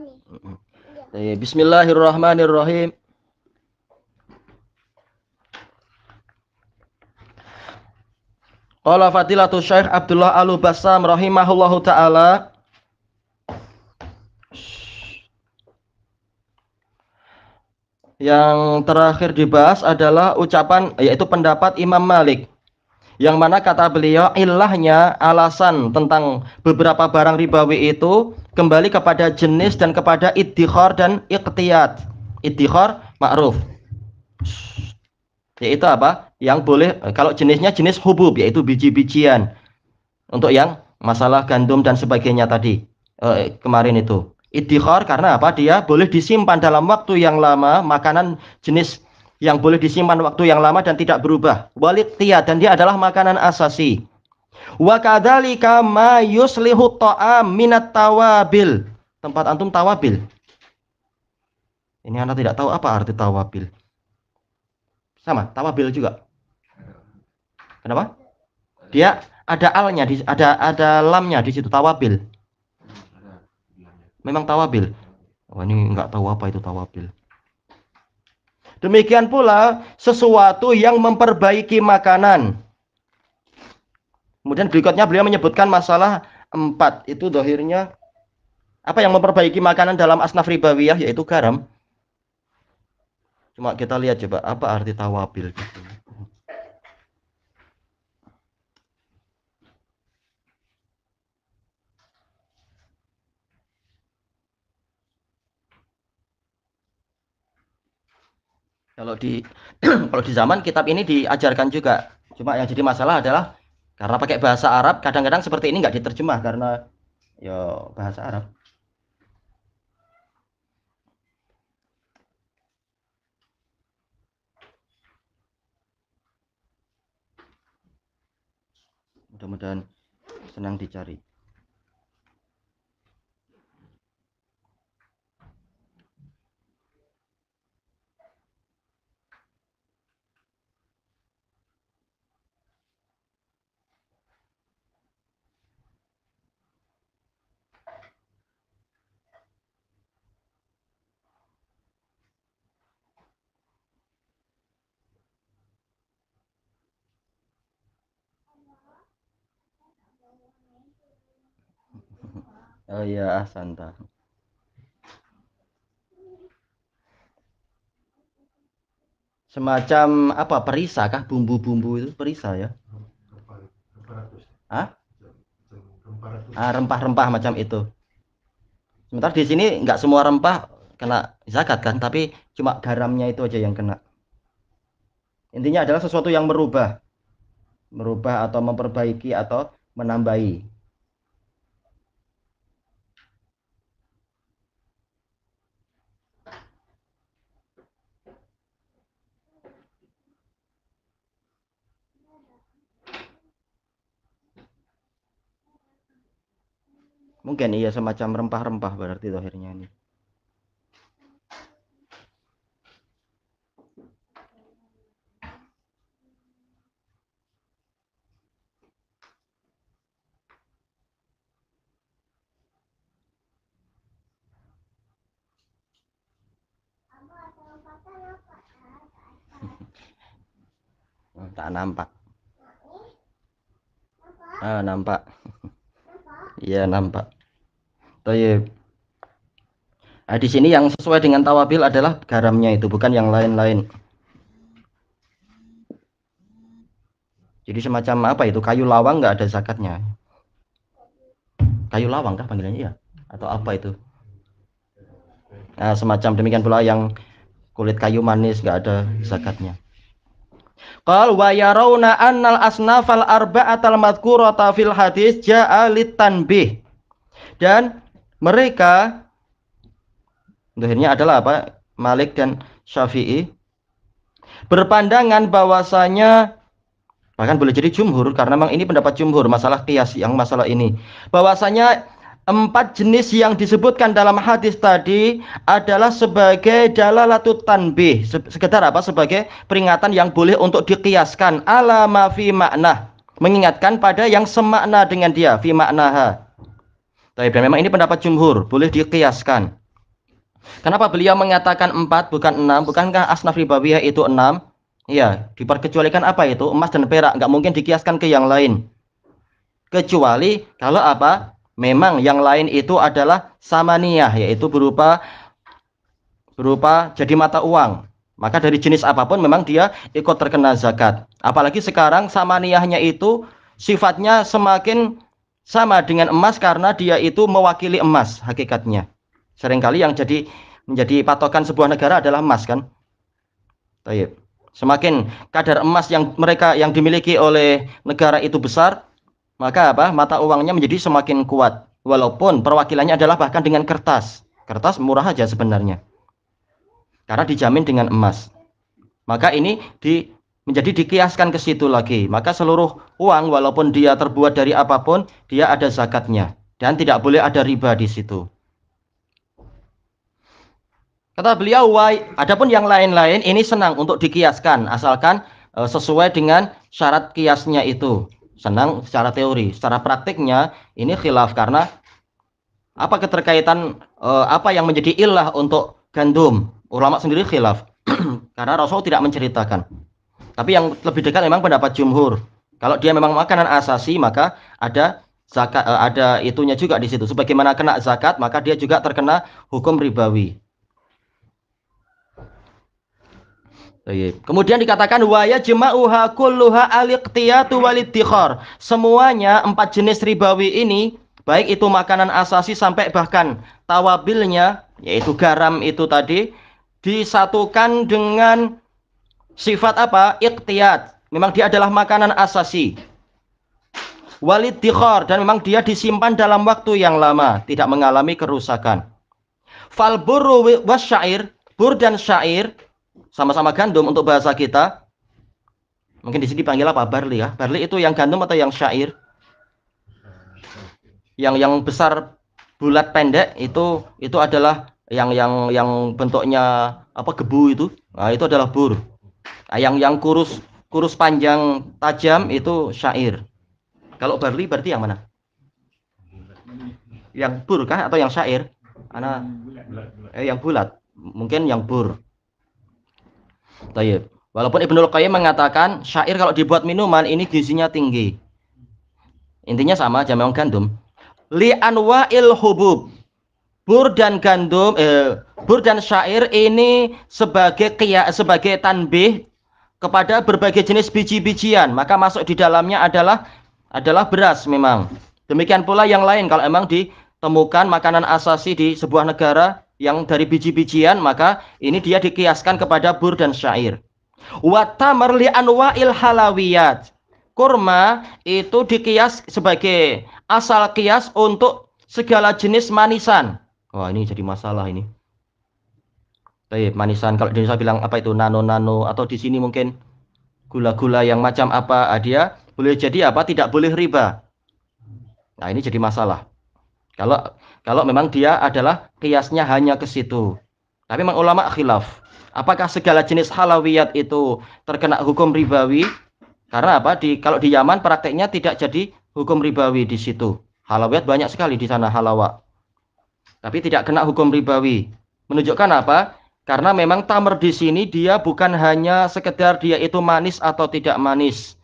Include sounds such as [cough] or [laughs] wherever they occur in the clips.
Iya. Iya, iya. Bismillahirrahmanirrahim. Qala Fadilatu Syekh Abdullah Al-Bassam rahimahullahu taala Yang terakhir dibahas adalah ucapan yaitu pendapat Imam Malik yang mana kata beliau ilahnya alasan tentang beberapa barang ribawi itu kembali kepada jenis dan kepada iddikhor dan iktiyat iddikhor ma'ruf yaitu apa yang boleh kalau jenisnya jenis hubub yaitu biji-bijian untuk yang masalah gandum dan sebagainya tadi eh, kemarin itu iddikhor karena apa dia boleh disimpan dalam waktu yang lama makanan jenis yang boleh disimpan waktu yang lama dan tidak berubah. Waliqtiya dan dia adalah makanan asasi. Wa kadzalika ma yuslihu ta'am minat tawabil. Tempat antum tawabil. Ini Anda tidak tahu apa arti tawabil. Sama, tawabil juga. Kenapa? Dia ada alnya di ada ada lamnya di situ tawabil. Memang tawabil. Oh, ini nggak tahu apa itu tawabil. Demikian pula sesuatu yang memperbaiki makanan. Kemudian berikutnya beliau menyebutkan masalah empat itu dohirnya apa yang memperbaiki makanan dalam asnaf ribawiyah yaitu garam. Cuma kita lihat coba apa arti tawabil. Gitu. di [clears throat] kalau di zaman kitab ini diajarkan juga. Cuma yang jadi masalah adalah karena pakai bahasa Arab, kadang-kadang seperti ini nggak diterjemah karena ya bahasa Arab. Mudah-mudahan senang dicari. Oh iya, ah Semacam apa perisa kah bumbu-bumbu itu perisa ya? Ah? Ah rempah-rempah macam itu. Sementara di sini nggak semua rempah kena zakat kan, tapi cuma garamnya itu aja yang kena. Intinya adalah sesuatu yang merubah, merubah atau memperbaiki atau menambahi mungkin iya semacam rempah-rempah berarti akhirnya ini [laughs] oh, tak nampak ah nampak [laughs] Iya nampak Tayyib nah, di sini yang sesuai dengan tawabil adalah garamnya itu bukan yang lain-lain jadi semacam apa itu kayu lawang nggak ada zakatnya kayu lawang kah panggilannya ya atau apa itu nah, semacam demikian pula yang kulit kayu manis nggak ada zakatnya Qal wa yarawna annal asnafal arba'atal madhkurata fil hadis ja'a litanbih. Dan mereka akhirnya adalah apa? Malik dan Syafi'i berpandangan bahwasanya bahkan boleh jadi jumhur karena memang ini pendapat jumhur masalah kias yang masalah ini bahwasanya empat jenis yang disebutkan dalam hadis tadi adalah sebagai dalalatut tanbih sekedar apa sebagai peringatan yang boleh untuk dikiaskan ala mafi makna mengingatkan pada yang semakna dengan dia fi maknaha tapi memang ini pendapat jumhur boleh dikiaskan kenapa beliau mengatakan empat bukan enam bukankah asnaf ribawiyah itu enam ya diperkecualikan apa itu emas dan perak nggak mungkin dikiaskan ke yang lain kecuali kalau apa Memang yang lain itu adalah samaniyah yaitu berupa berupa jadi mata uang. Maka dari jenis apapun memang dia ikut terkena zakat. Apalagi sekarang samaniyahnya itu sifatnya semakin sama dengan emas karena dia itu mewakili emas hakikatnya. Seringkali yang jadi menjadi patokan sebuah negara adalah emas kan? Semakin kadar emas yang mereka yang dimiliki oleh negara itu besar, maka apa mata uangnya menjadi semakin kuat walaupun perwakilannya adalah bahkan dengan kertas kertas murah aja sebenarnya karena dijamin dengan emas maka ini di menjadi dikiaskan ke situ lagi maka seluruh uang walaupun dia terbuat dari apapun dia ada zakatnya dan tidak boleh ada riba di situ Kata beliau, wai, adapun yang lain-lain ini senang untuk dikiaskan asalkan e, sesuai dengan syarat kiasnya itu senang secara teori secara praktiknya ini khilaf karena apa keterkaitan uh, apa yang menjadi ilah untuk gandum ulama sendiri khilaf [clears throat] karena Rasul tidak menceritakan tapi yang lebih dekat memang pendapat jumhur kalau dia memang makanan asasi maka ada zakat uh, ada itunya juga di situ sebagaimana kena zakat maka dia juga terkena hukum ribawi Iya. Kemudian dikatakan waya jema'uha kulluha aliqtiyatu walidikhor. Semuanya empat jenis ribawi ini, baik itu makanan asasi sampai bahkan tawabilnya, yaitu garam itu tadi, disatukan dengan sifat apa? Iqtiyat. Memang dia adalah makanan asasi. Walid Walidikhor. Dan memang dia disimpan dalam waktu yang lama. Tidak mengalami kerusakan. Falburu was syair Bur dan syair sama-sama gandum untuk bahasa kita. Mungkin di sini dipanggil apa? Barley ya. Barley itu yang gandum atau yang syair? Yang yang besar bulat pendek itu itu adalah yang yang yang bentuknya apa gebu itu. Nah, itu adalah bur. Nah, yang yang kurus kurus panjang tajam itu syair. Kalau barley berarti yang mana? Yang bur kah atau yang syair? Anak eh, yang bulat. Mungkin yang bur. Tayyib. Walaupun Ibnul Qayyim mengatakan syair kalau dibuat minuman ini gizinya tinggi. Intinya sama jamu gandum. Li anwa'il hubub. Bur dan gandum eh, bur dan syair ini sebagai kia, sebagai tanbih kepada berbagai jenis biji-bijian. Maka masuk di dalamnya adalah adalah beras memang. Demikian pula yang lain kalau emang ditemukan makanan asasi di sebuah negara yang dari biji-bijian maka ini dia dikiaskan kepada bur dan syair. Wata merli anwa'il halawiyat. Kurma itu dikias sebagai asal kias untuk segala jenis manisan. Wah, oh, ini jadi masalah ini. Tapi manisan kalau Indonesia bilang apa itu nano-nano atau di sini mungkin gula-gula yang macam apa ah, dia boleh jadi apa tidak boleh riba. Nah, ini jadi masalah. Kalau kalau memang dia adalah kiasnya hanya ke situ. Tapi memang ulama khilaf. Apakah segala jenis halawiyat itu terkena hukum ribawi? Karena apa? Di kalau di Yaman prakteknya tidak jadi hukum ribawi di situ. Halawiyat banyak sekali di sana halawa. Tapi tidak kena hukum ribawi. Menunjukkan apa? Karena memang tamer di sini dia bukan hanya sekedar dia itu manis atau tidak manis.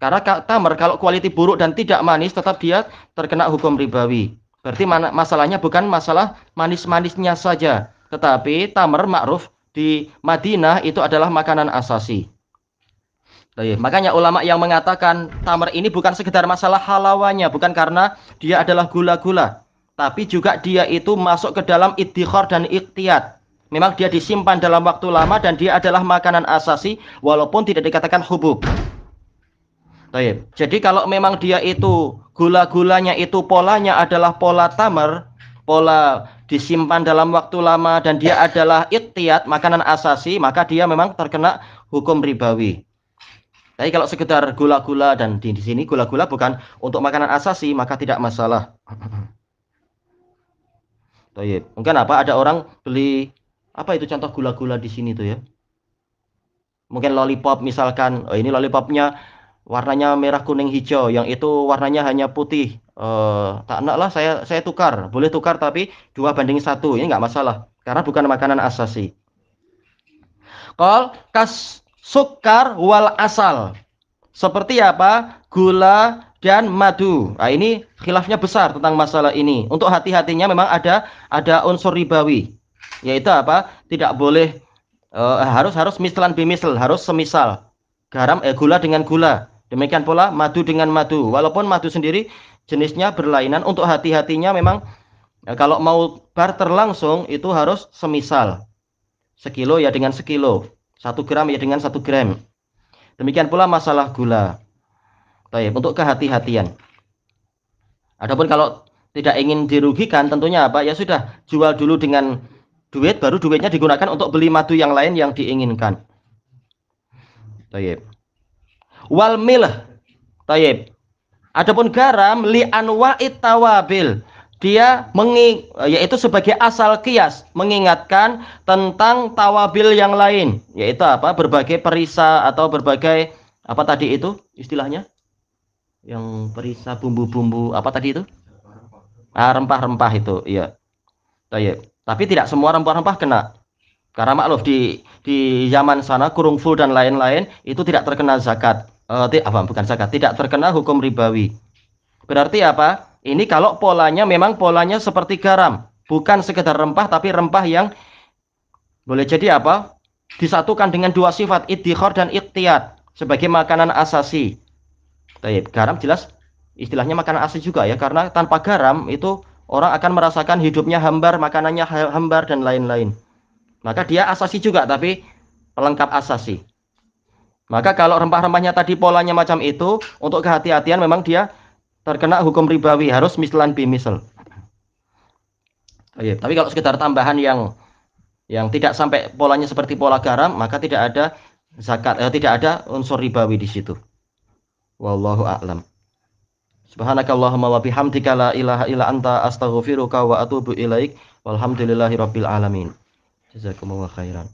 Karena tamer kalau kualiti buruk dan tidak manis tetap dia terkena hukum ribawi. Berarti mana, masalahnya bukan masalah manis-manisnya saja, tetapi tamar ma'ruf di Madinah itu adalah makanan asasi. Makanya ulama yang mengatakan tamar ini bukan sekedar masalah halawanya, bukan karena dia adalah gula-gula, tapi juga dia itu masuk ke dalam iddikhar dan iktiat. Memang dia disimpan dalam waktu lama dan dia adalah makanan asasi walaupun tidak dikatakan hubub. Taib. Jadi kalau memang dia itu gula-gulanya itu polanya adalah pola tamar, pola disimpan dalam waktu lama dan dia adalah itiat makanan asasi, maka dia memang terkena hukum ribawi. Tapi kalau sekedar gula-gula dan di, di sini gula-gula bukan untuk makanan asasi, maka tidak masalah. Taib. Mungkin apa ada orang beli apa itu contoh gula-gula di sini tuh ya? Mungkin lollipop misalkan. Oh ini lollipopnya warnanya merah kuning hijau yang itu warnanya hanya putih uh, tak enak lah saya saya tukar boleh tukar tapi dua banding satu ini nggak masalah karena bukan makanan asasi kol kas sukar wal asal seperti apa gula dan madu. Nah, ini khilafnya besar tentang masalah ini. Untuk hati-hatinya memang ada ada unsur ribawi, yaitu apa? Tidak boleh uh, harus harus mislan bimisl, harus semisal garam eh gula dengan gula. Demikian pula madu dengan madu. Walaupun madu sendiri jenisnya berlainan untuk hati-hatinya memang ya, kalau mau barter langsung itu harus semisal. Sekilo ya dengan sekilo, satu gram ya dengan satu gram. Demikian pula masalah gula. Baik, untuk kehati-hatian. Adapun kalau tidak ingin dirugikan tentunya apa? Ya sudah, jual dulu dengan duit baru duitnya digunakan untuk beli madu yang lain yang diinginkan. Tayyib. Wal milh. Tayyib. Adapun garam li anwa'i tawabil. Dia mengi, yaitu sebagai asal kias mengingatkan tentang tawabil yang lain, yaitu apa? Berbagai perisa atau berbagai apa tadi itu istilahnya? Yang perisa bumbu-bumbu apa tadi itu? Ah, rempah-rempah itu, iya. Tayyib. Tapi tidak semua rempah-rempah kena. Karena maklum di di zaman sana kurung full dan lain-lain itu tidak terkena zakat. uh, apa bukan zakat, tidak terkena hukum ribawi. Berarti apa? Ini kalau polanya memang polanya seperti garam, bukan sekedar rempah tapi rempah yang boleh jadi apa? Disatukan dengan dua sifat idikhor dan iktiat sebagai makanan asasi. Taib, garam jelas istilahnya makanan asasi juga ya karena tanpa garam itu orang akan merasakan hidupnya hambar, makanannya hambar dan lain-lain maka dia asasi juga tapi pelengkap asasi. Maka kalau rempah-rempahnya tadi polanya macam itu, untuk kehati-hatian memang dia terkena hukum ribawi, harus mislan bimisel. Oke, iya, tapi kalau sekedar tambahan yang yang tidak sampai polanya seperti pola garam, maka tidak ada zakat, eh, tidak ada unsur ribawi di situ. Wallahu a'lam. Subhanakallahumma wa bihamdika la ilaha illa anta astaghfiruka wa atubu ilaik. Walhamdulillahi rabbil alamin. Jazakumullah khairan.